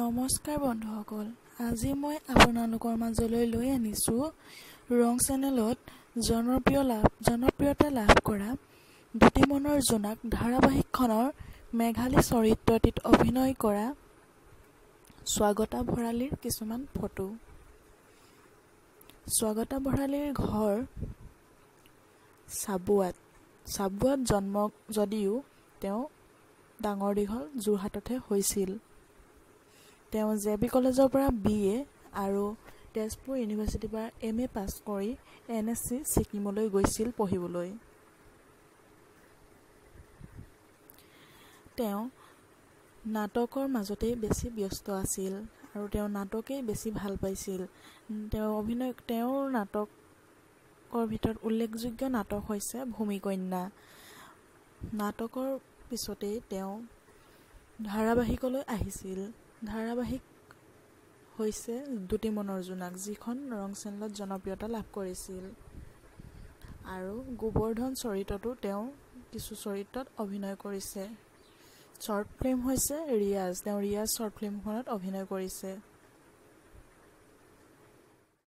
নমস্কাৰ বন্ধুসকল আজি মই আপোনালোকৰ মাজলৈ লৈ আনিছোঁ ৰং চেনেলত জনপ্ৰিয় লাভ জনপ্ৰিয়তা লাভ কৰা দুটি মনৰ জোনাক ধাৰাবাহিকখনৰ মেঘালী চৰিত্ৰটিত অভিনয় কৰা স্বাগতা ভঁৰালীৰ কিছুমান ফটো স্বাগতা ভৰালীৰ ঘৰ চাবুৱাত চাবুৱাত জন্ম যদিও তেওঁ ডাঙৰ দীঘল যোৰহাটতহে হৈছিল তেওঁ জে বি কলেজৰ পৰা বি এ আৰু তেজপুৰ ইউনিভাৰ্চিটিৰ পৰা এম এ পাছ কৰি এন এছ চি ছিকিমলৈ গৈছিল পঢ়িবলৈ তেওঁ নাটকৰ মাজতেই বেছি ব্যস্ত আছিল আৰু তেওঁ নাটকেই বেছি ভাল পাইছিল তেওঁ অভিনয় তেওঁৰ নাটকৰ ভিতৰত উল্লেখযোগ্য নাটক হৈছে ভূমিকন্যা নাটকৰ পিছতেই তেওঁ ধাৰাবাহিকলৈ আহিছিল ধাৰাবাহিক হৈছে দুটি মনৰ জোনাক যিখন ৰং চেনেলত জনপ্ৰিয়তা লাভ কৰিছিল আৰু গোবৰ্ধন চৰিত্ৰটো তেওঁ কিছু চৰিত্ৰত অভিনয় কৰিছে শ্বৰ্ট ফিল্ম হৈছে ৰিয়াজ তেওঁ ৰিয়াজ শ্বৰ্ট ফিল্মখনত অভিনয় কৰিছে